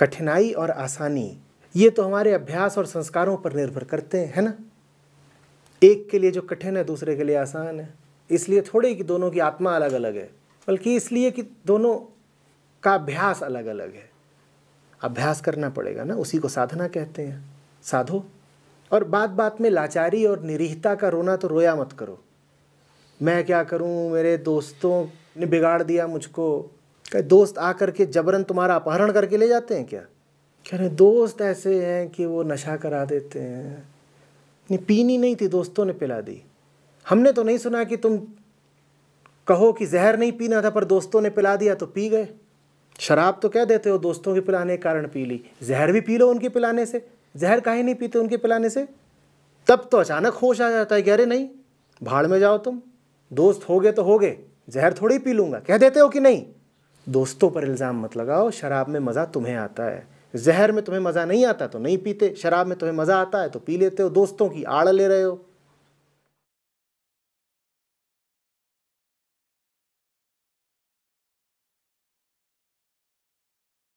कठिनाई और आसानी ये तो हमारे अभ्यास और संस्कारों पर निर्भर करते हैं है ना एक के लिए जो कठिन है दूसरे के लिए आसान है इसलिए थोड़े कि दोनों की आत्मा अलग अलग है बल्कि इसलिए कि दोनों का अभ्यास अलग अलग है अभ्यास करना पड़ेगा ना उसी को साधना कहते हैं साधो और बात बात में लाचारी और निरीहता का रोना तो रोया मत करो मैं क्या करूं मेरे दोस्तों ने बिगाड़ दिया मुझको क्या दोस्त आकर के जबरन तुम्हारा अपहरण करके ले जाते हैं क्या कह रहे दोस्त ऐसे हैं कि वो नशा करा देते हैं नहीं पीनी नहीं थी दोस्तों ने पिला दी हमने तो नहीं सुना कि तुम कहो कि जहर नहीं पीना था पर दोस्तों ने पिला दिया तो पी गए शराब तो कह देते हो दोस्तों के पिलाने के कारण पी ली जहर भी पी लो उनके पिलाने से जहर काहे नहीं पीते उनके पिलाने से तब तो अचानक होश आ जाता है कि अरे नहीं भाड़ में जाओ तुम दोस्त हो गए तो हो गए जहर थोड़ी पी लूँगा कह देते हो कि नहीं दोस्तों पर इल्ज़ाम मत लगाओ शराब में मज़ा तुम्हें आता है जहर में तुम्हें मज़ा नहीं आता तो नहीं पीते शराब में तुम्हें मज़ा आता है तो पी लेते हो दोस्तों की आड़ ले रहे हो